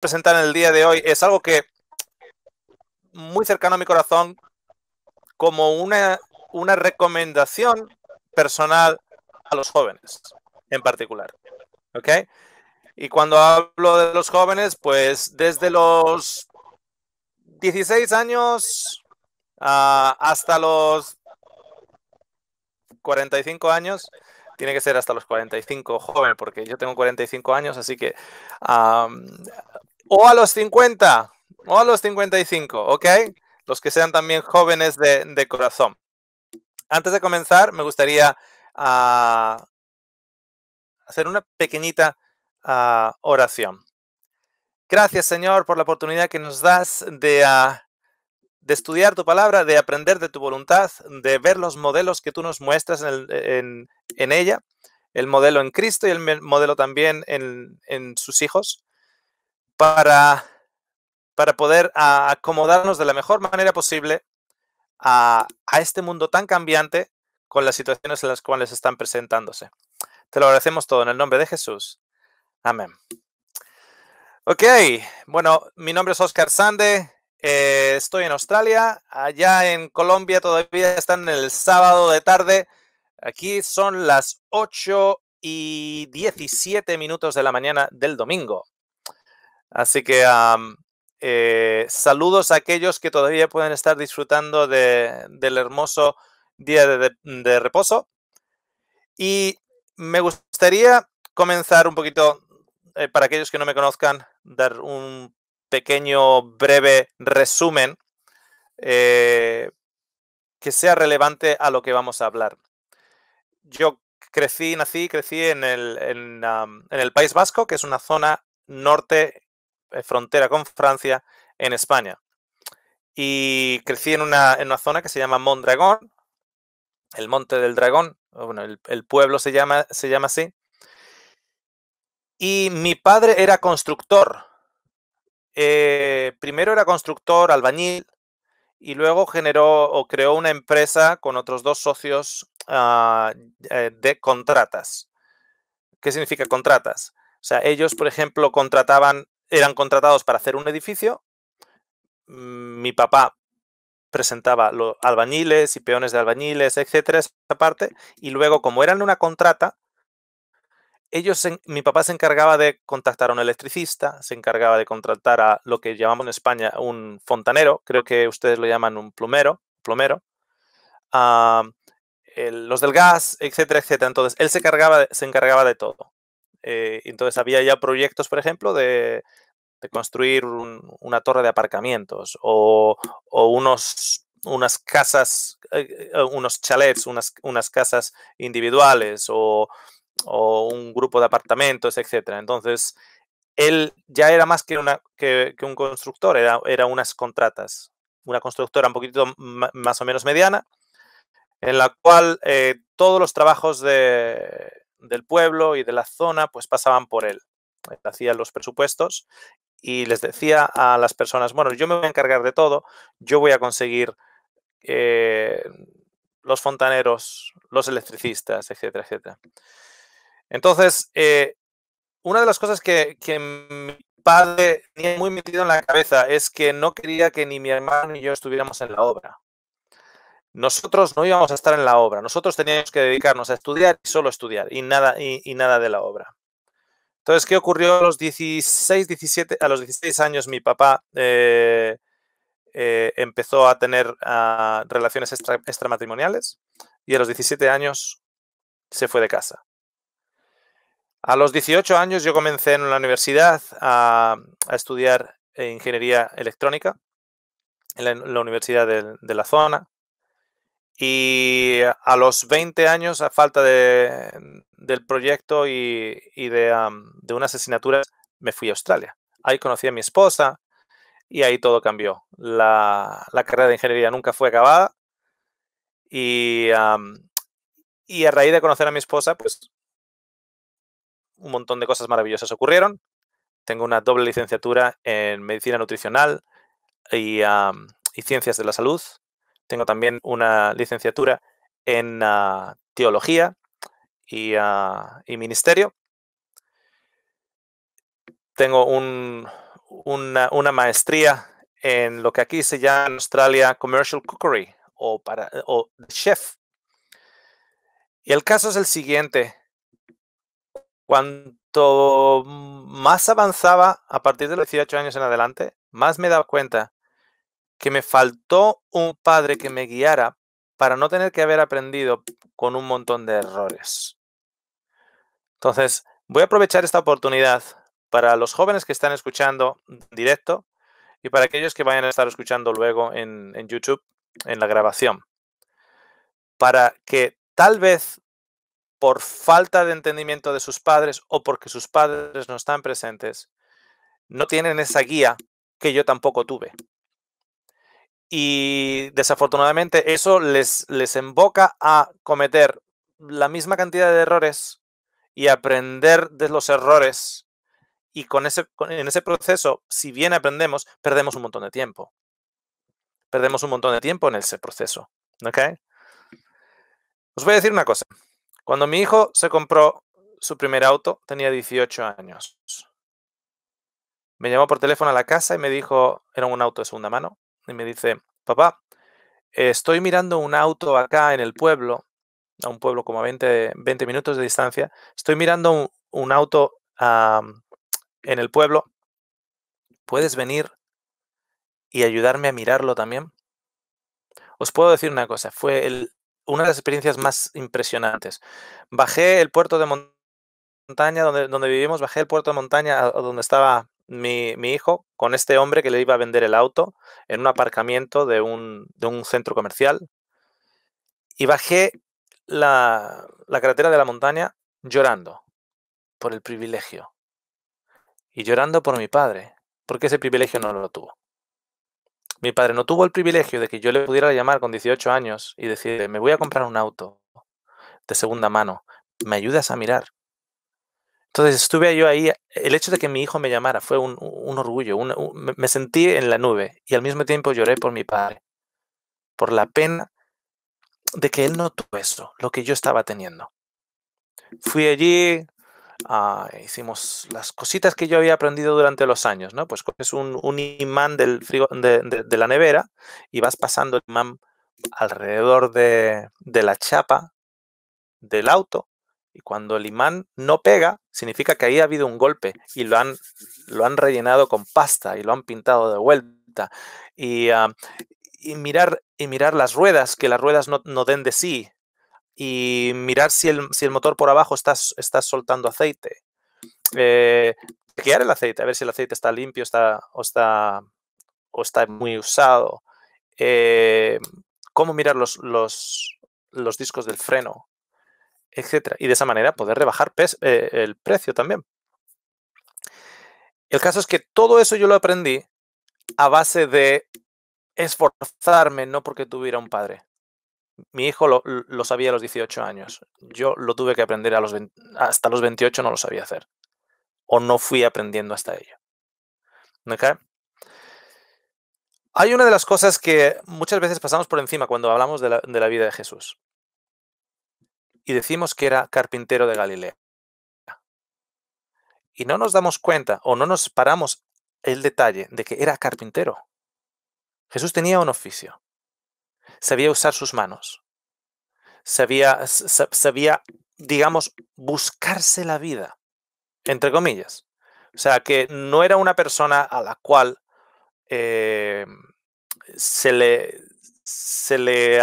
presentar en el día de hoy es algo que muy cercano a mi corazón como una, una recomendación personal a los jóvenes en particular. ¿Ok? Y cuando hablo de los jóvenes, pues desde los 16 años ah, hasta los 45 años, tiene que ser hasta los 45 joven, porque yo tengo 45 años, así que o a los 50 o a los 55, ¿ok? Los que sean también jóvenes de, corazón. Antes de comenzar, me gustaría ah, hacer una pequeñita ah, oración. Gracias, Señor, por la oportunidad que nos das ah, de, estudiar tu palabra, de aprender de tu voluntad, de ver los modelos que tú nos muestras en, ella, el modelo en Cristo y el modelo también en, en sus hijos para, para poder acomodarnos de la mejor manera posible a, este mundo tan cambiante con las situaciones en las cuales están presentándose. Te lo agradecemos todo en el nombre de Jesús. Amén. Ok, bueno, mi nombre es Oscar Sande, eh, estoy en Australia, allá en Colombia todavía están el sábado de tarde, aquí son las 8 y 17 minutos de la mañana del domingo. Así que eh, saludos a aquellos que todavía pueden estar disfrutando del hermoso día de, reposo. Y me gustaría comenzar un poquito, eh, para aquellos que no me conozcan, dar un pequeño, breve resumen eh, que sea relevante a lo que vamos a hablar. Yo crecí, nací, crecí en el, en el País Vasco, que es una zona norte eh, frontera con Francia en España. Y crecí en una, zona que se llama Mondragón, el Monte del Dragón, el, pueblo se llama, se llama así. Y mi padre era constructor. Eh, primero era constructor, albañil, y luego generó o creó una empresa con otros dos socios ah, eh, de contratas. ¿Qué significa contratas? O sea, ellos, por ejemplo, contrataban eran contratados para hacer un edificio. Mm, mi papá presentaba los albañiles y peones de albañiles, etcétera, esa parte. Y luego, como eran una contrata, ellos, mi papá se encargaba de contactar a un electricista, se encargaba de contratar a lo que llamamos en España un fontanero, creo que ustedes lo llaman un plumero, plomero, los del gas, etcétera, etcétera. Entonces, él se, se encargaba de todo. Eh, entonces había ya proyectos, por ejemplo, de, construir una torre de aparcamientos o, unos unas casas, eh, eh, unos chalets, unas, unas casas individuales o, un grupo de apartamentos, etc. Entonces, él ya era más que, una, que, un constructor, era, era unas contratas, una constructora un poquito más o menos mediana, en la cual todos los trabajos de, del pueblo y de la zona, pues pasaban por él. Hacían los presupuestos y les decía a las personas, bueno, yo me voy a encargar de todo, yo voy a conseguir eh, los fontaneros, los electricistas, etcétera, etcétera. Entonces, eh, una de las cosas que, que mi padre tenía muy metido en la cabeza es que no quería que ni mi hermano ni yo estuviéramos en la obra. Nosotros no íbamos a estar en la obra, nosotros teníamos que dedicarnos a estudiar y solo estudiar y nada, y, nada de la obra. Entonces, ¿qué ocurrió a los 16, 17, a los 16 años? Mi papá eh, eh, empezó a tener ah, relaciones extramatrimoniales y a los 17 años se fue de casa. A los 18 años yo comencé en la universidad a, estudiar eh, ingeniería electrónica en la, universidad de, la zona. Y a los 20 años, a falta mm, del proyecto y, y de, de me fui a Australia. Ahí conocí a mi esposa y ahí todo cambió. La, carrera de ingeniería nunca fue acabada y, a raíz de conocer a mi esposa, pues un montón de cosas maravillosas ocurrieron. Tengo una doble licenciatura en medicina nutricional y, y ciencias de la salud tengo también una licenciatura en ah, teología ah, y, ministerio. Tengo una, maestría en lo que aquí se llama en Australia Commercial Cookery o, para, o Chef. Y el caso es el siguiente. Cuanto más avanzaba a partir de los 18 años en adelante, más me daba cuenta que me faltó un padre que me guiara para no tener que haber aprendido con un montón de errores. Entonces, voy a aprovechar esta oportunidad para los jóvenes que están escuchando directo y para aquellos que vayan a estar escuchando luego en, en YouTube, en la grabación, para que tal vez por falta de entendimiento de sus padres o porque sus padres no están presentes, no tienen esa guía que yo tampoco tuve y desafortunadamente eso les, les emboca a cometer la misma cantidad de errores y aprender de los errores. Y con ese, en ese proceso, si bien aprendemos, perdemos un montón de tiempo. Perdemos un montón de tiempo en ese proceso. Os voy a decir una cosa. Cuando mi hijo se compró su primer auto, tenía 18 años. Me llamó por teléfono a la casa y me dijo, era un auto de segunda mano, y me dice, papá, estoy mirando un auto acá en el pueblo, a un pueblo como a 20, minutos de distancia, estoy mirando un, auto en el pueblo, ¿puedes venir y ayudarme a mirarlo también? Os puedo decir una cosa, fue una de las experiencias más impresionantes. Bajé el puerto de montaña donde, donde vivimos, bajé el puerto de montaña donde estaba mi, hijo con este hombre que le iba a vender el auto en un aparcamiento de un, centro comercial. Y bajé la, la carretera de la montaña llorando por el privilegio. Y llorando por mi padre, porque ese privilegio no lo tuvo. Mi padre no tuvo el privilegio de que yo le pudiera llamar con 18 años y decirle, me voy a comprar un auto de segunda mano, ¿me ayudas a mirar? Entonces estuve yo ahí, el hecho de que mi hijo me llamara fue un, orgullo, me sentí en la nube y al mismo tiempo lloré por mi padre, por la pena de que él no tuvo eso, lo que yo estaba teniendo. Fui allí, ah, hicimos las cositas que yo había aprendido durante los años, ¿no? Pues coges un, imán del de, la nevera y vas pasando el imán alrededor de la chapa del auto cuando el imán no pega, significa que ahí ha habido un golpe y lo han, lo han rellenado con pasta y lo han pintado de vuelta. Y, ah, mirar, y mirar las ruedas, que las ruedas no, den de sí. Y mirar si el, motor por abajo está, está soltando aceite. Eh, el aceite, a ver si el aceite está limpio está, o, está, o está muy usado. Eh, cómo mirar los discos del freno. Y de esa manera poder rebajar eh, el precio también. El caso es que todo eso yo lo aprendí a base de esforzarme, no porque tuviera un padre. Mi hijo lo, sabía a los 18 años. Yo lo tuve que aprender a los hasta los 28, no lo sabía hacer. O no fui aprendiendo hasta ello. Hay una de las cosas que muchas veces pasamos por encima cuando hablamos de la vida de Jesús y decimos que era carpintero de Galilea. Y no nos damos cuenta o no nos paramos el detalle de que era carpintero. Jesús tenía un oficio. Sabía usar sus manos. Sabía, sabía digamos, buscarse la vida, entre comillas. O sea, que no era una persona a la cual eh, se le, se le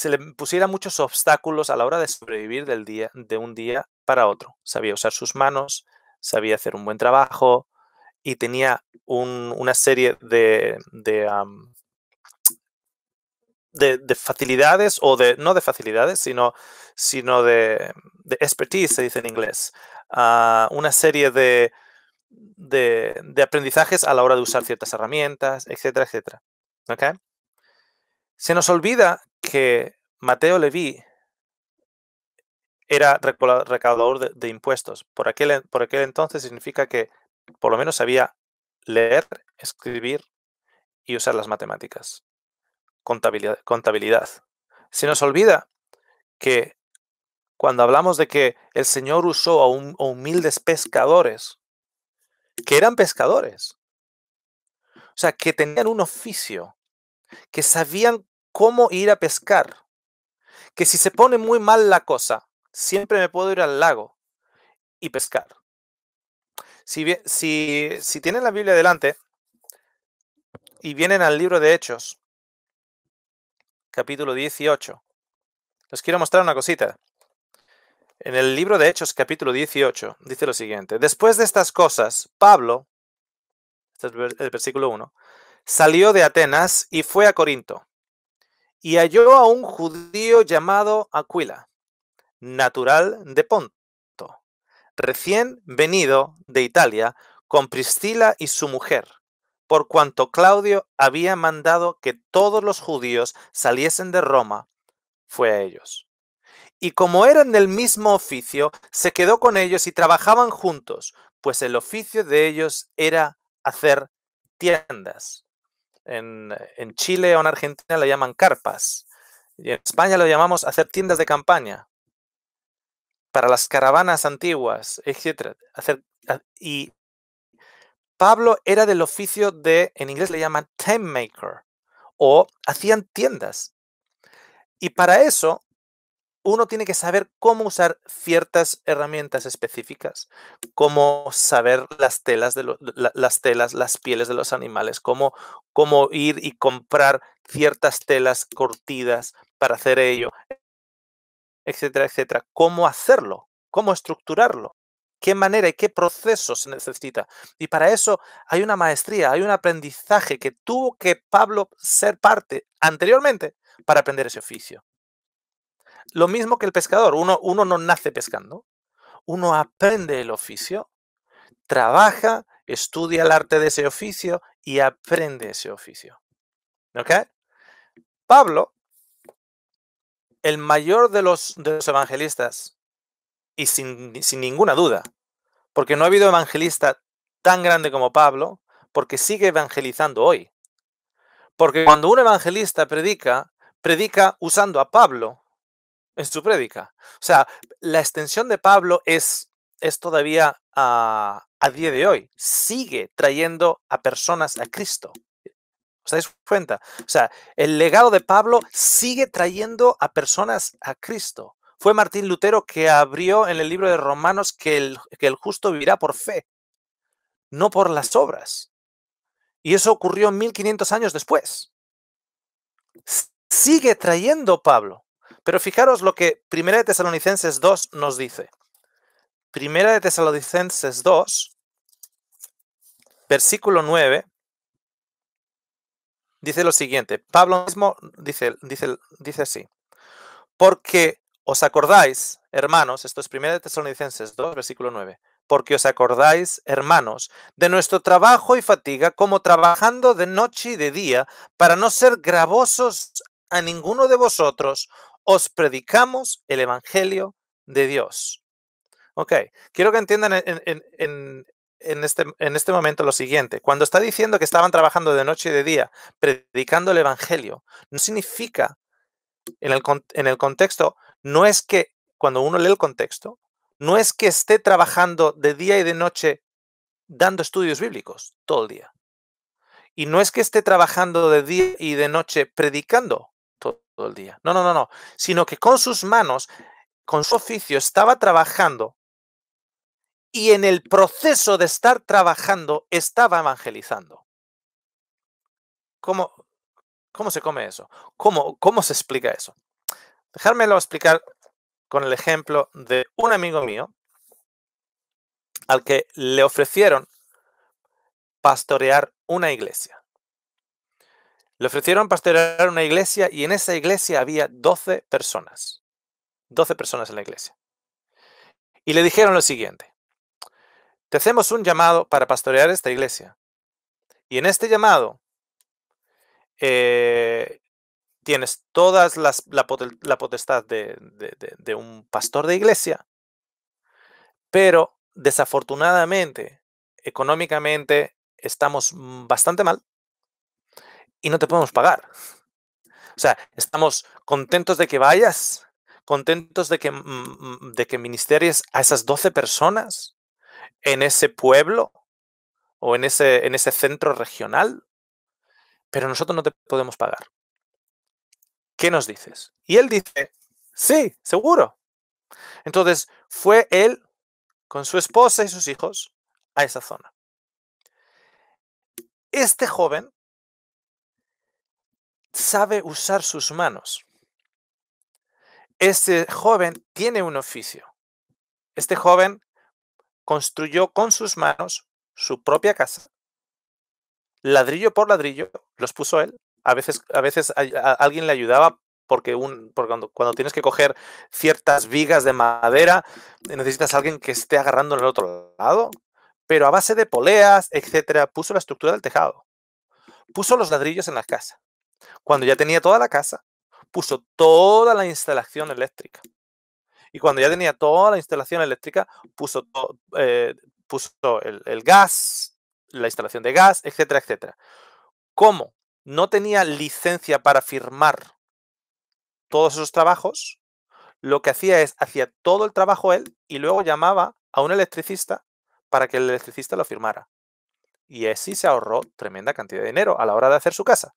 se le pusiera muchos obstáculos a la hora de sobrevivir del día, de un día para otro. Sabía usar sus manos, sabía hacer un buen trabajo y tenía una serie de, de, facilidades o de, no de facilidades, sino, sino de, de expertise, se dice en inglés, ah, una serie de, de, aprendizajes a la hora de usar ciertas herramientas, etcétera, etcétera. ¿Okay? Se nos olvida que Mateo Leví era recaudador de, impuestos. Por aquel, por aquel entonces significa que por lo menos sabía leer, escribir y usar las matemáticas. Contabilidad, contabilidad. Se nos olvida que cuando hablamos de que el Señor usó a, un, a humildes pescadores, que eran pescadores, o sea, que tenían un oficio, que sabían cómo ir a pescar. Que si se pone muy mal la cosa, siempre me puedo ir al lago y pescar. Si, tienen la Biblia delante y vienen al libro de Hechos, capítulo 18, les quiero mostrar una cosita. En el libro de Hechos, capítulo 18, dice lo siguiente. Después de estas cosas, Pablo, este el versículo 1, salió de Atenas y fue a Corinto y halló a un judío llamado Aquila, natural de Ponto, recién venido de Italia con Priscila y su mujer, por cuanto Claudio había mandado que todos los judíos saliesen de Roma, fue a ellos. Y como eran del mismo oficio, se quedó con ellos y trabajaban juntos, pues el oficio de ellos era hacer tiendas. En, Chile o en Argentina la llaman carpas. Y en España lo llamamos hacer tiendas de campaña para las caravanas antiguas, etc. Hacer, ah, y Pablo era del oficio de, en inglés le llaman time maker, o hacían tiendas. Y para eso uno tiene que saber cómo usar ciertas herramientas específicas, cómo saber las telas, de las, telas las pieles de los animales, cómo, cómo ir y comprar ciertas telas cortidas para hacer ello, etcétera, etcétera. Cómo hacerlo, cómo estructurarlo, qué manera y qué procesos se necesita. Y para eso hay una maestría, hay un aprendizaje que tuvo que Pablo ser parte anteriormente para aprender ese oficio. Lo mismo que el pescador, uno, no nace pescando, uno aprende el oficio, trabaja, estudia el arte de ese oficio y aprende ese oficio. Pablo, el mayor de los, de los evangelistas, y sin, sin ninguna duda, porque no ha habido evangelista tan grande como Pablo, porque sigue evangelizando hoy. Porque cuando un evangelista predica, predica usando a Pablo en su prédica. O sea, la extensión de Pablo es, es todavía a día de hoy. Sigue trayendo a personas a Cristo. ¿Os dais cuenta? O sea, el legado de Pablo sigue trayendo a personas a Cristo. Fue Martín Lutero que abrió en el libro de Romanos que el, que el justo vivirá por fe, no por las obras. Y eso ocurrió 1500 años después. Sigue trayendo Pablo. Pero fijaros lo que Primera de Tesalonicenses 2 nos dice. Primera de Tesalonicenses 2, versículo 9, dice lo siguiente. Pablo mismo dice, dice, dice así. Porque os acordáis, hermanos, esto es Primera de Tesalonicenses 2, versículo 9. Porque os acordáis, hermanos, de nuestro trabajo y fatiga, como trabajando de noche y de día, para no ser gravosos a ninguno de vosotros os predicamos el Evangelio de Dios. Ok, quiero que entiendan en, este, en este momento lo siguiente. Cuando está diciendo que estaban trabajando de noche y de día, predicando el Evangelio, no significa, en el contexto, no es que, cuando uno lee el contexto, no es que esté trabajando de día y de noche dando estudios bíblicos todo el día. Y no es que esté trabajando de día y de noche predicando el día. No, no, no, no. Sino que con sus manos, con su oficio, estaba trabajando y en el proceso de estar trabajando estaba evangelizando. ¿Cómo, cómo se come eso? ¿Cómo, ¿Cómo se explica eso? Dejármelo explicar con el ejemplo de un amigo mío al que le ofrecieron pastorear una iglesia. Le ofrecieron pastorear una iglesia y en esa iglesia había 12 personas. 12 personas en la iglesia. Y le dijeron lo siguiente. Te hacemos un llamado para pastorear esta iglesia. Y en este llamado eh, tienes toda la, potestad de un pastor de iglesia, pero desafortunadamente, económicamente, estamos mm, bastante mal y no te podemos pagar. O sea, estamos contentos de que vayas, contentos de que, mm, mm, de que ministeries a esas 12 personas en ese pueblo o en ese, en ese centro regional, pero nosotros no te podemos pagar. ¿Qué nos dices? Y él dice, sí, seguro. Entonces fue él con su esposa y sus hijos a esa zona. Este joven sabe usar sus manos. Este joven tiene un oficio. Este joven construyó con sus manos su propia casa. Ladrillo por ladrillo, los puso él. A veces, a veces alguien le ayudaba porque, cuando, tienes que coger ciertas vigas de madera, necesitas a alguien que esté agarrando en el otro lado. Pero a base de poleas, etcétera, puso la estructura del tejado. Puso los ladrillos en la casa. Cuando ya tenía toda la casa, puso toda la instalación eléctrica. Y cuando ya tenía toda la instalación eléctrica, puso, eh, el, el gas, la instalación de gas, etcétera, etcétera. Como no tenía licencia para firmar todos esos trabajos, lo que hacía es, hacía todo el trabajo él y luego llamaba a un electricista para que el electricista lo firmara. Y así se ahorró tremenda cantidad de dinero a la hora de hacer su casa.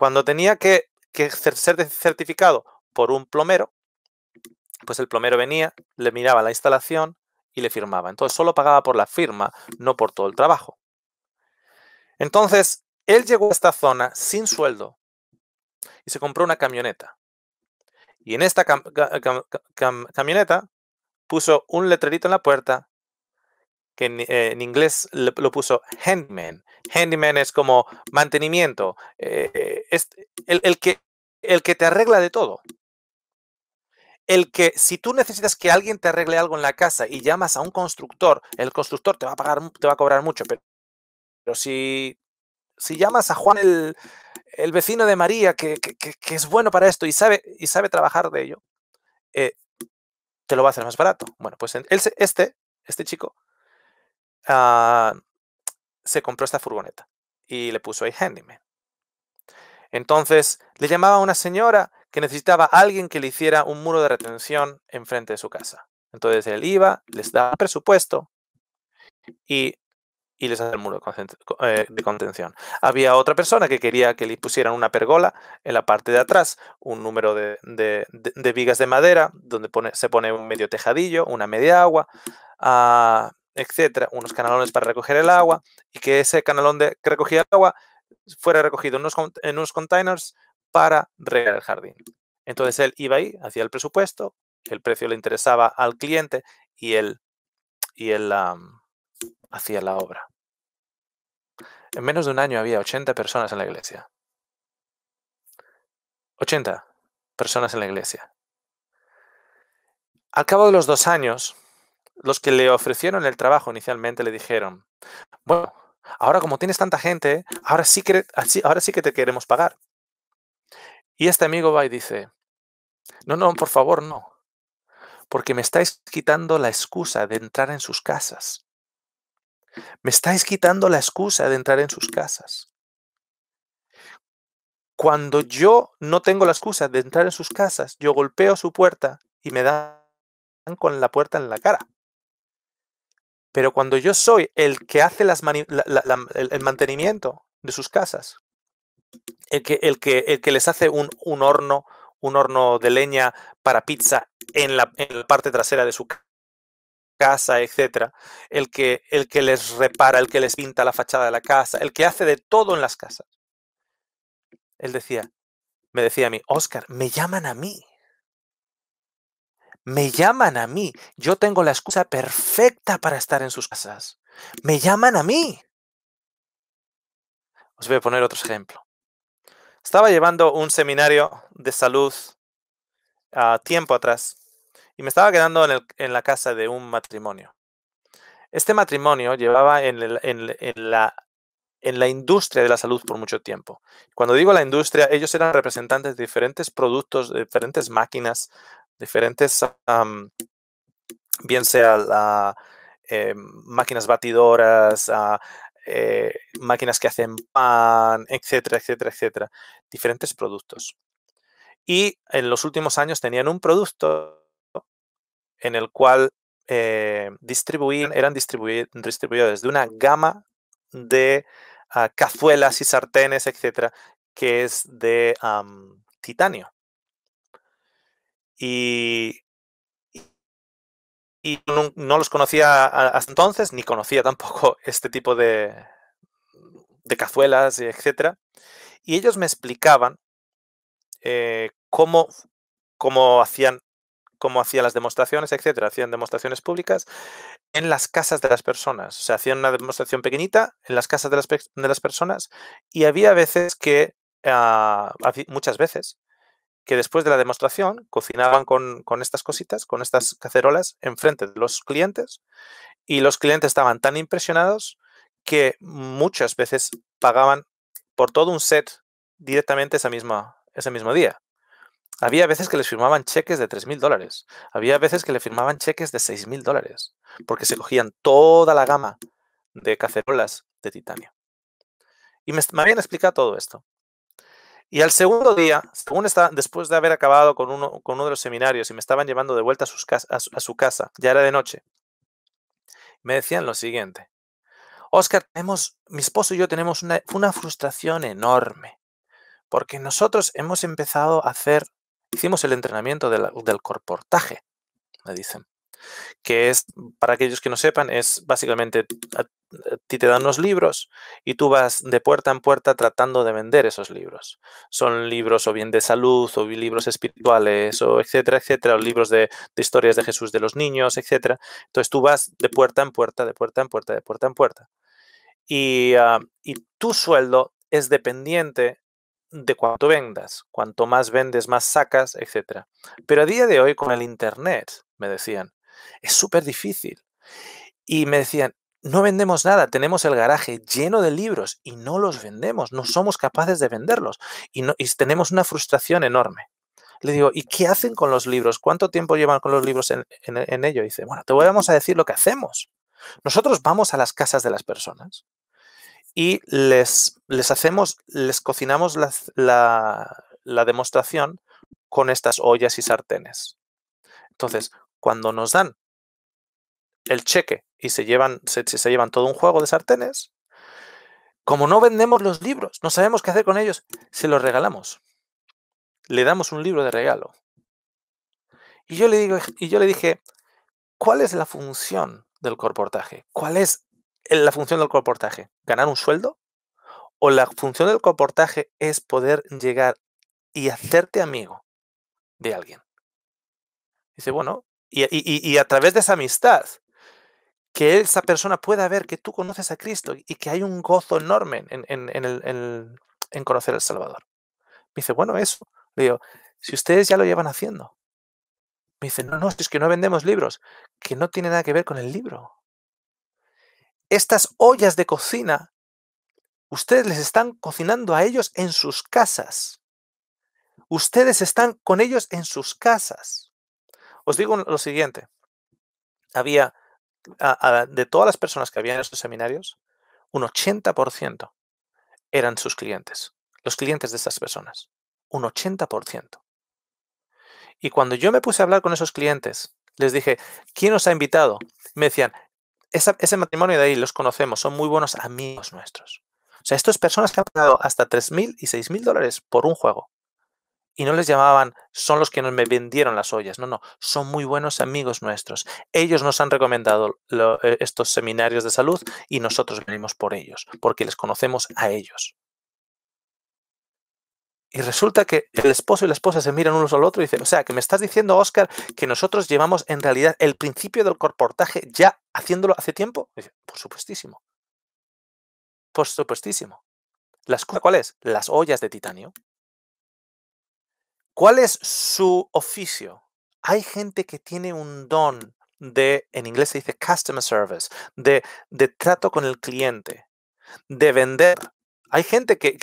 Cuando tenía que, ser certificado por un plomero, pues el plomero venía, le miraba la instalación y le firmaba. Entonces solo pagaba por la firma, no por todo el trabajo. Entonces, él llegó a esta zona sin sueldo y se compró una camioneta. Y en esta camioneta puso un letrerito en la puerta eh, en, inglés lo, puso handyman. Handyman es como mantenimiento, eh, es el, que, el que te arregla de todo. El que si tú necesitas que alguien te arregle algo en la casa y llamas a un constructor, el constructor te va a pagar, te va a cobrar mucho, pero, si, si llamas a Juan el, vecino de María, que, es bueno para esto y sabe, y sabe trabajar de ello, eh, te lo va a hacer más barato. Bueno, pues este, este chico, Ah, se compró esta furgoneta y le puso ahí Handyman. Entonces le llamaba a una señora que necesitaba a alguien que le hiciera un muro de retención enfrente de su casa. Entonces él iba, les daba presupuesto y, les hace el muro eh, de contención. Había otra persona que quería que le pusieran una pergola en la parte de atrás, un número de, de, vigas de madera donde se pone un medio tejadillo, una media agua. Ah, etcétera, unos canalones para recoger el agua y que ese canalón de recogía el agua fuera recogido en unos, containers para regar el jardín. Entonces él iba ahí, hacía el presupuesto, el precio le interesaba al cliente y él, y él hacía la obra. En menos de un año había 80 personas en la iglesia. 80 personas en la iglesia. Al cabo de los dos años, los que le ofrecieron el trabajo inicialmente le dijeron, bueno, ahora como tienes tanta gente, ahora sí que, ahora sí que te queremos pagar. Y este amigo va y dice, no, no, por favor, no, porque me estáis quitando la excusa de entrar en sus casas. Me estáis quitando la excusa de entrar en sus casas. Cuando yo no tengo la excusa de entrar en sus casas, yo golpeo su puerta y me dan con la puerta en la cara. Pero cuando yo soy el que hace el, mantenimiento de sus casas, el que, el que, el que les hace un, horno, un horno de leña para pizza en la, parte trasera de su casa, etc., etcétera, el que, el que les repara, el que les pinta la fachada de la casa, el que hace de todo en las casas. Él decía, me decía a mí, Oscar, me llaman a mí. Me llaman a mí. Yo tengo la excusa perfecta para estar en sus casas. Me llaman a mí. Os voy a poner otro ejemplo. Estaba llevando un seminario de salud a ah, tiempo atrás y me estaba quedando en, la casa de un matrimonio. Este matrimonio llevaba en, la en la industria de la salud por mucho tiempo. Cuando digo la industria, ellos eran representantes de diferentes productos, de diferentes máquinas, diferentes, bien sea em, máquinas batidoras, ah, eh, máquinas que hacen pan, etcétera, etcétera, etcétera. Diferentes productos. Y en los últimos años tenían un producto en el cual eh, distribuían, eran distribuidos distribuidores de una gama de ah, cazuelas y sartenes, etcétera, que es de titanio y, y no, los conocía hasta entonces, ni conocía tampoco este tipo de, de cazuelas, etc. Y ellos me explicaban eh, cómo, cómo, hacían, cómo hacían las demostraciones, etc. Hacían demostraciones públicas en las casas de las personas. O sea, hacían una demostración pequeñita en las casas de las, personas y había veces que, ah, muchas veces, que después de la demostración cocinaban con, estas cositas, con estas cacerolas, enfrente de los clientes y los clientes estaban tan impresionados que muchas veces pagaban por todo un set directamente esa misma, ese mismo día. Había veces que les firmaban cheques de 3.000 dólares. Había veces que les firmaban cheques de 6.000 dólares. Porque se cogían toda la gama de cacerolas de titanio. Y me habían explicado todo esto. Y al segundo día, según está, después de haber acabado con uno, con de los seminarios y me estaban llevando de vuelta a, su, casa, ya era de noche, me decían lo siguiente. Oscar, mi esposo y yo tenemos una, frustración enorme, porque nosotros hemos empezado a hacer, hicimos el entrenamiento del, del corportaje, me dicen que es, para aquellos que no sepan, es básicamente a, ti te dan unos libros y tú vas de puerta en puerta tratando de vender esos libros. Son libros o bien de salud, o libros espirituales, o etcétera, etcétera, o libros de, historias de Jesús de los niños, etcétera. Entonces tú vas de puerta en puerta, de puerta en puerta, de puerta en puerta. Y, ah, tu sueldo es dependiente de cuánto vendas. Cuanto más vendes, más sacas, etcétera. Pero a día de hoy, con el Internet, me decían, es súper difícil. Y me decían, no vendemos nada, tenemos el garaje lleno de libros y no los vendemos, no somos capaces de venderlos y, tenemos una frustración enorme. Le digo, ¿y qué hacen con los libros? ¿Cuánto tiempo llevan con los libros en, ello? Y dice, bueno, te vamos a decir lo que hacemos. Nosotros vamos a las casas de las personas y les, les hacemos, les cocinamos la, la demostración con estas ollas y sartenes. Entonces, cuando nos dan el cheque y se llevan, se, se llevan todo un juego de sartenes, como no vendemos los libros, no sabemos qué hacer con ellos, se los regalamos. Le damos un libro de regalo. Y yo le, digo, y yo le dije, ¿cuál es la función del corportaje? ¿Cuál es la función del corportaje? ¿Ganar un sueldo? ¿O la función del corportaje es poder llegar y hacerte amigo de alguien? Dice, bueno, y, a través de esa amistad, que esa persona pueda ver que tú conoces a Cristo y que hay un gozo enorme en, el, en conocer al Salvador. Me dice, bueno, eso. Le digo, si ustedes ya lo llevan haciendo. Me dice, no, no, es que no vendemos libros, que no tiene nada que ver con el libro. Estas ollas de cocina, ustedes les están cocinando a ellos en sus casas. Ustedes están con ellos en sus casas. Os digo lo siguiente, había de todas las personas que habían en estos seminarios, un 80% eran sus clientes, los clientes de esas personas, un 80%. Y cuando yo me puse a hablar con esos clientes, les dije, ¿quién os ha invitado? Me decían, ese matrimonio de ahí los conocemos, son muy buenos amigos nuestros. O sea, estas personas que han pagado hasta 3.000 y 6.000 dólares por un juego y no les llamaban, son los que nos me vendieron las ollas. No, no, son muy buenos amigos nuestros. Ellos nos han recomendado eh, estos seminarios de salud y nosotros venimos por ellos, porque les conocemos a ellos. Y resulta que el esposo y la esposa se miran unos al otro y dicen, o sea, que me estás diciendo, Oscar, que nosotros llevamos en realidad el principio del corportaje ya haciéndolo hace tiempo. por supuestísimo. Por supuestísimo. ¿Las cuál es? Las ollas de titanio. ¿Cuál es su oficio? Hay gente que tiene un don de, en inglés se dice customer service, de, trato con el cliente, de vender. Hay gente que,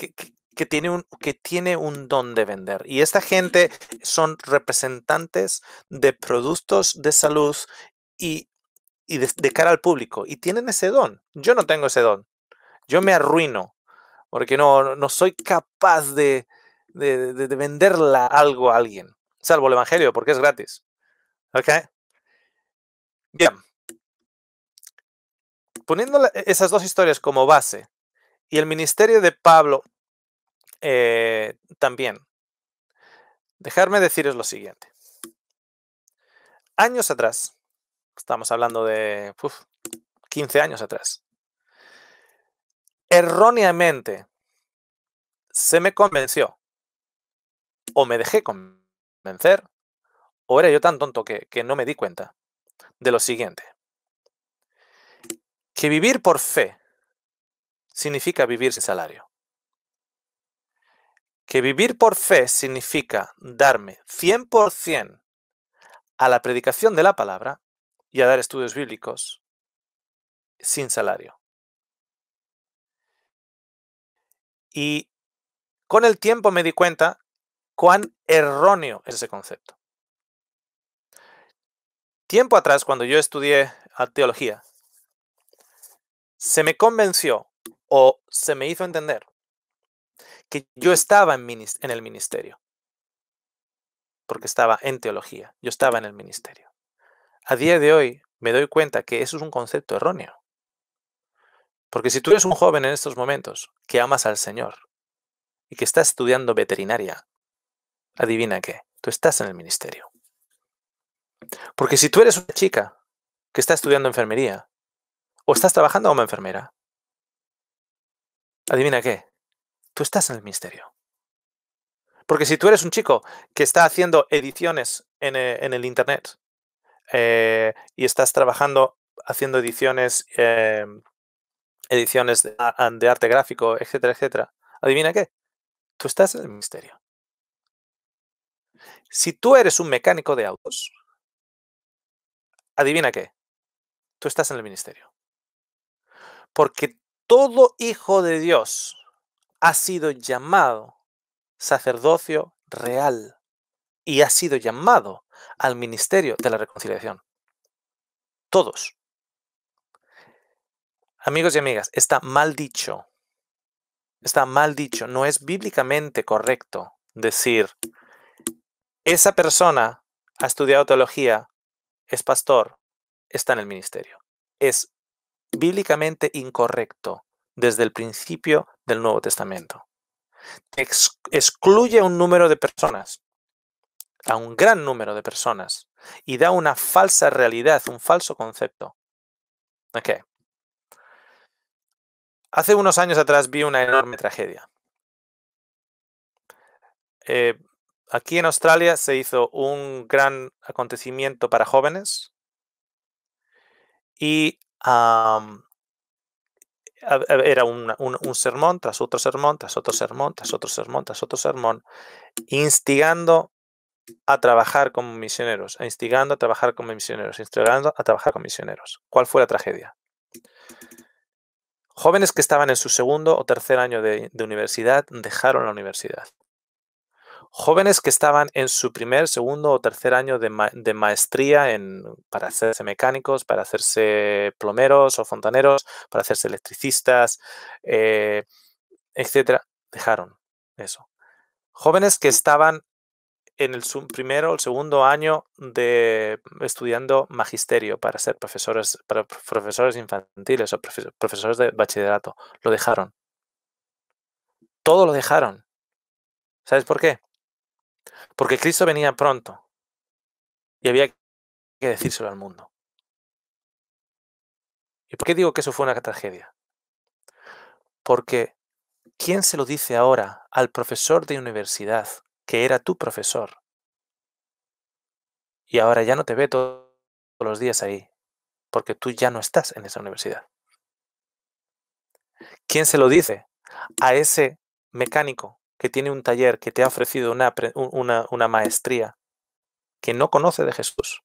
tiene un, que tiene un don de vender y esta gente son representantes de productos de salud y, de, de cara al público y tienen ese don. Yo no tengo ese don. Yo me arruino porque no, no soy capaz de, de, venderla algo a alguien, salvo el Evangelio, porque es gratis. ¿Ok? Bien. Poniendo e, esas dos historias como base y el ministerio de Pablo eh, también, dejarme deciros lo siguiente. Años atrás, estamos hablando de 15 años atrás, erróneamente se me convenció o me dejé convencer, o era yo tan tonto que, no me di cuenta de lo siguiente. Que vivir por fe significa vivir sin salario. Que vivir por fe significa darme 100% a la predicación de la palabra y a dar estudios bíblicos sin salario. Y con el tiempo me di cuenta cuán erróneo es ese concepto. Tiempo atrás, cuando yo estudié ah, teología, se me convenció o se me hizo entender que yo estaba en, el ministerio, porque estaba en teología, yo estaba en el ministerio. A día de hoy me doy cuenta que eso es un concepto erróneo. Porque si tú eres un joven en estos momentos que amas al Señor y que está estudiando veterinaria adivina qué, tú estás en el ministerio. Porque si tú eres una chica que está estudiando enfermería, o estás trabajando como enfermera, adivina qué, tú estás en el ministerio. Porque si tú eres un chico que está haciendo ediciones en, eh, el Internet eh, y estás trabajando haciendo ediciones, em, ediciones de, de arte gráfico, etcétera, etcétera, adivina qué, tú estás en el ministerio. Si tú eres un mecánico de autos, adivina qué, tú estás en el ministerio. Porque todo hijo de Dios ha sido llamado sacerdocio real y ha sido llamado al ministerio de la reconciliación. Todos. Amigos y amigas, está mal dicho. Está mal dicho. No es bíblicamente correcto decir esa persona ha estudiado teología, es pastor, está en el ministerio. Es bíblicamente incorrecto desde el principio del Nuevo Testamento. excluye a un número de personas, a un gran número de personas, y da una falsa realidad, un falso concepto. qué? Hace unos años atrás vi una enorme tragedia. Eh, aquí en Australia se hizo un gran acontecimiento para jóvenes y era un, sermón tras otro sermón, tras otro sermón, tras otro sermón, tras otro sermón, instigando a trabajar como misioneros, e instigando a trabajar como misioneros, instigando a trabajar como misioneros. ¿Cuál fue la tragedia? Jóvenes que estaban en su segundo o tercer año de universidad dejaron la universidad jóvenes que estaban en su primer, segundo o tercer año de, maestría en, para hacerse mecánicos, para hacerse plomeros o fontaneros, para hacerse electricistas, eh, etcétera, dejaron eso. Jóvenes que estaban en el primero o el segundo año de estudiando magisterio para ser profesores, para profesores infantiles o profesores de bachillerato, lo dejaron. Todo lo dejaron. ¿Sabes por qué? Porque Cristo venía pronto y había que decírselo al mundo. ¿Y por qué digo que eso fue una tragedia? Porque ¿quién se lo dice ahora al profesor de universidad que era tu profesor? Y ahora ya no te ve todos los días ahí, porque tú ya no estás en esa universidad. ¿Quién se lo dice a ese mecánico que tiene un taller, que te ha ofrecido una, una, una maestría, que no conoce de Jesús.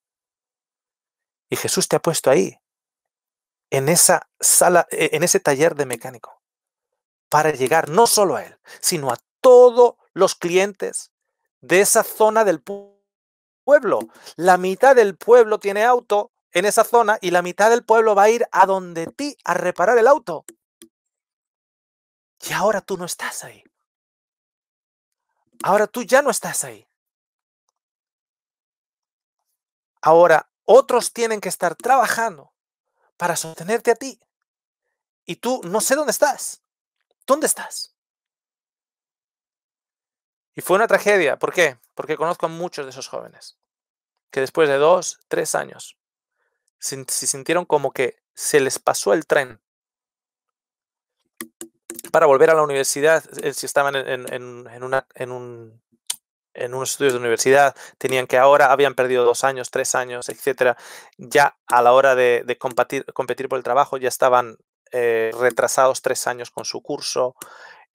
Y Jesús te ha puesto ahí, en esa sala, e, en ese taller de mecánico, para llegar no solo a él, sino a todos los clientes de esa zona del pueblo. La mitad del pueblo tiene auto en esa zona y la mitad del pueblo va a ir a donde ti a reparar el auto. Y ahora tú no estás ahí. Ahora tú ya no estás ahí. Ahora otros tienen que estar trabajando para sostenerte a ti. Y tú no sé dónde estás. ¿Dónde estás? Y fue una tragedia. ¿Por qué? Porque conozco a muchos de esos jóvenes que después de dos, tres años se, se sintieron como que se les pasó el tren para volver a la universidad, eh, si estaban en, en un en unos estudios de universidad, tenían que ahora, habían perdido dos años, tres años, etcétera, ya a la hora de, competir, por el trabajo ya estaban eh, retrasados tres años con su curso.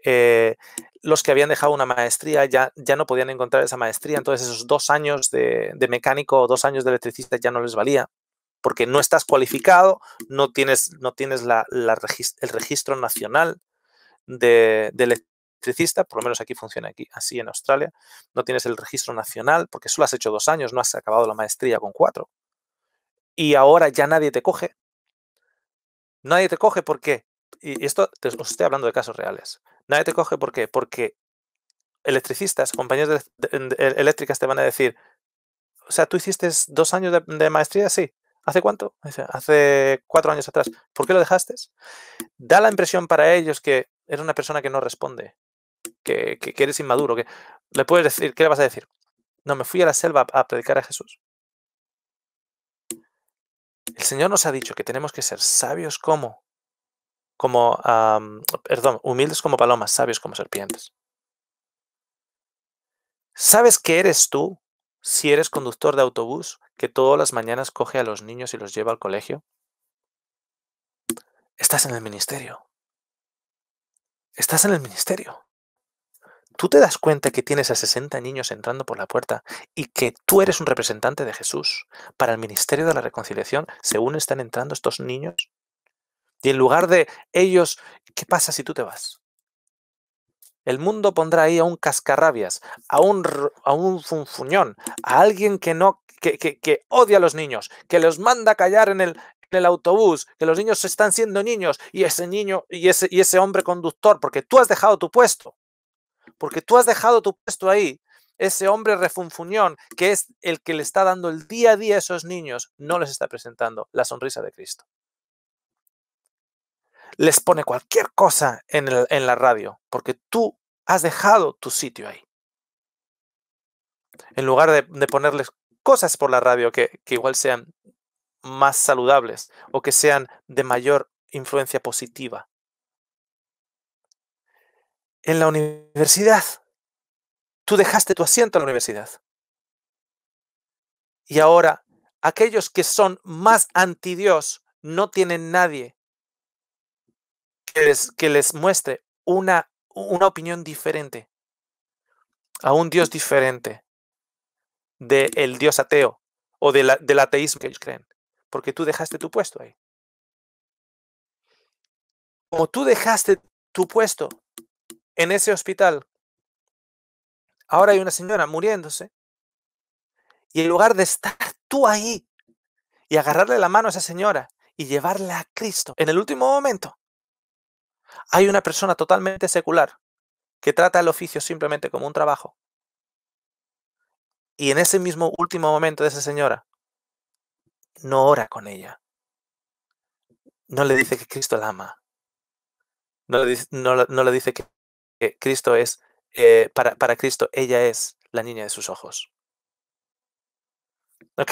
Eh, los que habían dejado una maestría ya, ya no podían encontrar esa maestría, entonces esos dos años de, mecánico o dos años de electricista ya no les valía, porque no estás cualificado, no tienes, no tienes la, el registro nacional de, electricista, por lo menos aquí funciona aquí, así en Australia. No tienes el registro nacional porque solo has hecho dos años, no has acabado la maestría con cuatro. Y ahora ya nadie te coge. Nadie te coge porque, y esto te, estoy hablando de casos reales, nadie te coge por porque electricistas, compañías e, eléctricas te van a decir, o sea, tú hiciste dos años de, maestría, sí. ¿Hace cuánto? Hace cuatro años atrás. ¿Por qué lo dejaste? Da la impresión para ellos que eres una persona que no responde, que, que, eres mm. inmaduro, que le puedes decir, ¿qué le vas a decir? No, me fui a la selva a, predicar a Jesús. El Señor nos ha dicho que tenemos que ser sabios como, como, perdón, humildes como palomas, sabios como serpientes. ¿Sabes qué eres tú si eres conductor de autobús que todas las mañanas coge a los niños y los lleva al colegio? Estás en el ministerio. Estás en el ministerio. Tú te das cuenta que tienes a 60 niños entrando por la puerta y que tú eres un representante de Jesús para el ministerio de la reconciliación, según están entrando estos niños. Y en lugar de ellos, ¿qué pasa si tú te vas? El mundo pondrá ahí a un cascarrabias, a un, a un funfuñón, a alguien que no que, que, que, odia a los niños, que los manda a callar en el, en el autobús, que los niños están siendo niños y ese niño y ese, y ese hombre conductor, porque tú has dejado tu puesto, porque tú has dejado tu puesto ahí, ese hombre refunfuñón que es el que le está dando el día a día a esos niños, no les está presentando la sonrisa de Cristo. Les pone cualquier cosa en, la radio, porque tú has dejado tu sitio ahí. En lugar de, ponerles cosas por la radio que, que igual sean más saludables o que sean de mayor influencia positiva. En la universidad, tú dejaste tu asiento en la universidad. Y ahora, aquellos que son más anti Dios no tienen nadie que les, que les muestre una, una opinión diferente a un Dios diferente del Dios ateo o del ateísmo que ellos creen porque tú dejaste tu puesto ahí. Como tú dejaste tu puesto en ese hospital, ahora hay una señora muriéndose, y en lugar de estar tú ahí y agarrarle la mano a esa señora y llevarla a Cristo, en el último momento, hay una persona totalmente secular que trata el oficio simplemente como un trabajo. Y en ese mismo último momento de esa señora, no ora con ella. No le dice que Cristo la ama. No le, dice que, Cristo es, eh, para, para Cristo, ella es la niña de sus ojos. Ok.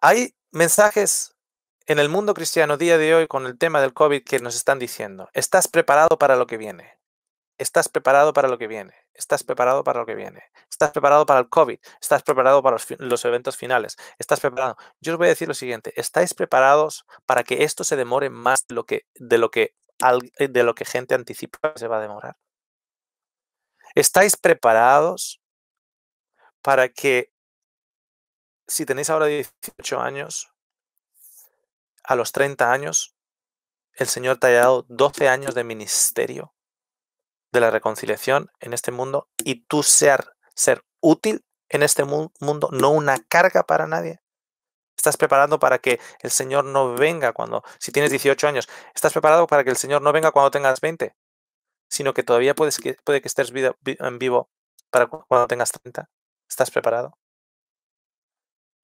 Hay mensajes en el mundo cristiano día de hoy con el tema del COVID que nos están diciendo, estás preparado para lo que viene. Estás preparado para lo que viene estás preparado para lo que viene, estás preparado para el COVID, estás preparado para los, eventos finales, estás preparado. Yo os voy a decir lo siguiente, ¿estáis preparados para que esto se demore más de lo que, de lo que, eh, de lo que gente anticipa que se va a demorar? ¿Estáis preparados para que si tenéis ahora 18 años, a los 30 años, el Señor te haya dado 12 años de ministerio? de la reconciliación en este mundo y tú ser, ser útil en este mundo, no una carga para nadie. Estás preparado para que el Señor no venga cuando, si tienes 18 años, estás preparado para que el Señor no venga cuando tengas 20, sino que todavía puedes puede que estés en vivo para cuando tengas 30. ¿Estás preparado?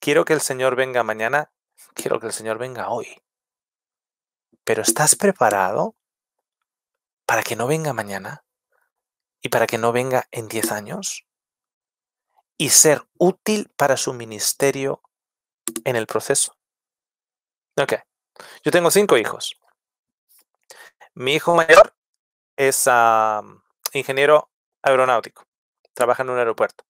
Quiero que el Señor venga mañana, quiero que el Señor venga hoy. Pero ¿estás preparado para que no venga mañana? y para que no venga en 10 años y ser útil para su ministerio en el proceso. Ok, yo tengo cinco hijos. Mi hijo mayor es ingeniero aeronáutico, trabaja en un aeropuerto.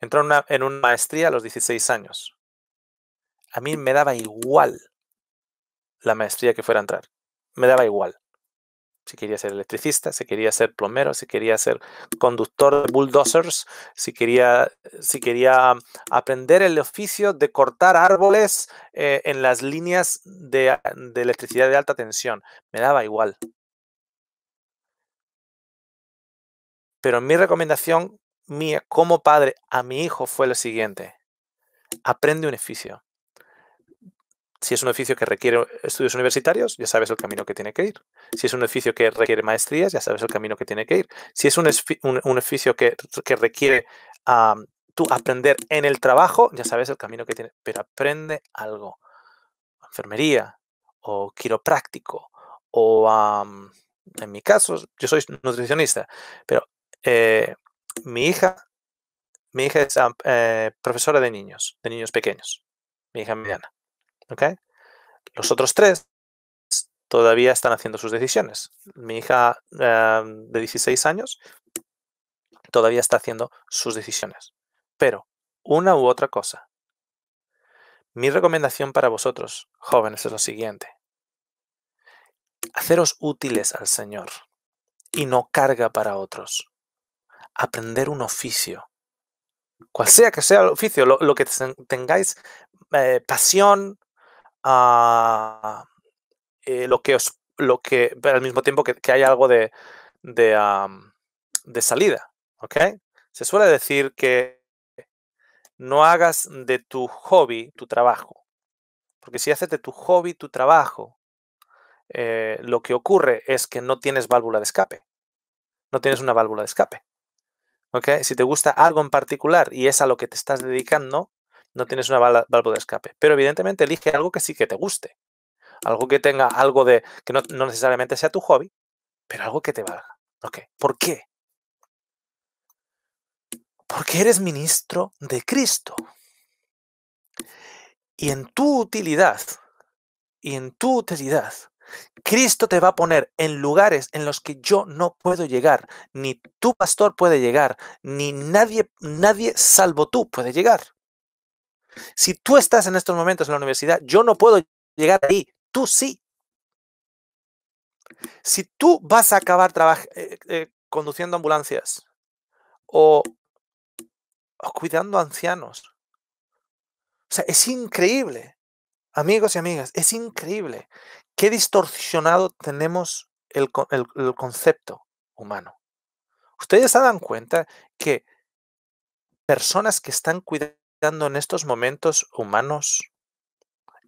Entró en una maestría a los 16 años. A mí me daba igual la maestría que fuera a entrar. Me daba igual si quería ser electricista, si quería ser plomero, si quería ser conductor de bulldozers, si quería, si quería aprender el oficio de cortar árboles eh, en las líneas de, de electricidad de alta tensión. Me daba igual. Pero mi recomendación mía como padre a mi hijo fue lo siguiente. Aprende un oficio. Si es un oficio que requiere estudios universitarios, ya sabes el camino que tiene que ir. Si es un oficio que requiere maestrías, ya sabes el camino que tiene que ir. Si es un, oficio que, requiere tú aprender en el trabajo, ya sabes el camino que tiene. Pero aprende algo. Enfermería o quiropráctico o en mi caso, yo soy nutricionista, pero eh, mi hija, mi hija es eh, profesora de niños, de niños pequeños, mi hija mediana. Los otros tres todavía están haciendo sus decisiones. Mi hija em, de 16 años todavía está haciendo sus decisiones. Pero una u otra cosa. Mi recomendación para vosotros, jóvenes, es lo siguiente. Haceros útiles al Señor y no carga para otros. Aprender un oficio. Cual sea que sea el oficio, lo, que tengáis eh, pasión, eh, lo que lo que, al mismo tiempo que, hay algo de, de, salida, ¿ok? Se suele decir que no hagas de tu hobby tu trabajo, porque si haces de tu hobby tu trabajo, eh, lo que ocurre es que no tienes válvula de escape, no tienes una válvula de escape. ¿Ok? Si te gusta algo en particular y es a lo que te estás dedicando, no tienes una válvula de escape. Pero evidentemente elige algo que sí que te guste. Algo que tenga algo de. que no, necesariamente sea tu hobby, pero algo que te valga. ¿Por qué? Porque eres ministro de Cristo. Y en tu utilidad, y en tu utilidad, Cristo te va a poner en lugares en los que yo no puedo llegar, ni tu pastor puede llegar, ni nadie, nadie salvo tú puede llegar. Si tú estás en estos momentos en la universidad, yo no puedo llegar ahí, tú sí. Si tú vas a acabar eh, eh, conduciendo ambulancias o, cuidando ancianos, o sea, es increíble, amigos y amigas, es increíble qué distorsionado tenemos el, concepto humano. Ustedes se dan cuenta que personas que están cuidando en estos momentos humanos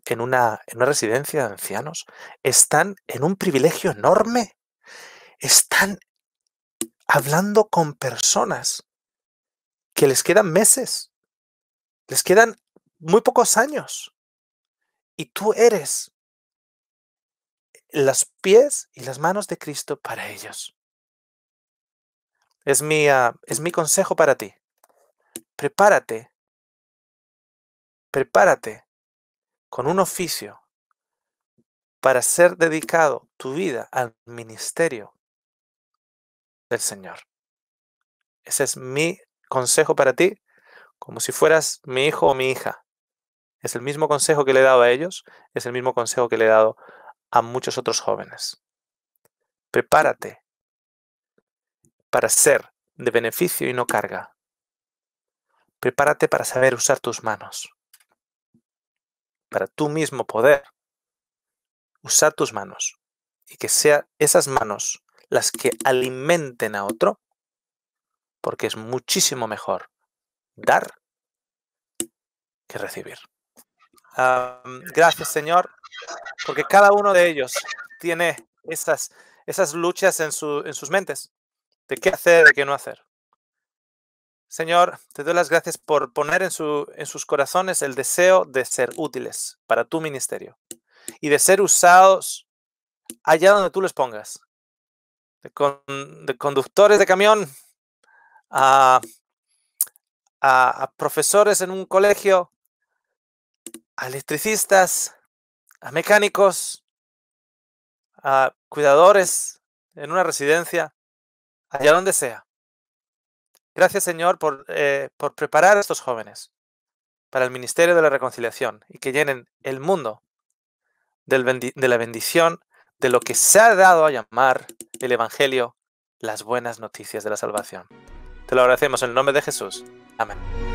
en una, residencia de ancianos están en un privilegio enorme. Están hablando con personas que les quedan meses, les quedan muy pocos años. Y tú eres los pies y las manos de Cristo para ellos. es mi ah, consejo para ti. Prepárate prepárate con un oficio para ser dedicado tu vida al ministerio del Señor. Ese es mi consejo para ti, como si fueras mi hijo o mi hija. Es el mismo consejo que le he dado a ellos, es el mismo consejo que le he dado a muchos otros jóvenes. Prepárate para ser de beneficio y no carga. Prepárate para saber usar tus manos para tú mismo poder usar tus manos y que sean esas manos las que alimenten a otro, porque es muchísimo mejor dar que recibir. gracias, Señor, porque cada uno de ellos tiene esas, esas luchas en, en sus mentes de qué hacer, de qué no hacer. Señor, te doy las gracias por poner en, sus corazones el deseo de ser útiles para tu ministerio y de ser usados allá donde tú los pongas. De, conductores de camión a, profesores en un colegio, a electricistas, a mecánicos, a cuidadores en una residencia, allá donde sea. Gracias, Señor, eh, por, preparar a estos jóvenes para el ministerio de la reconciliación y que llenen el mundo de la bendición de lo que se ha dado a llamar el Evangelio las buenas noticias de la salvación. Te lo agradecemos en el nombre de Jesús. Amén.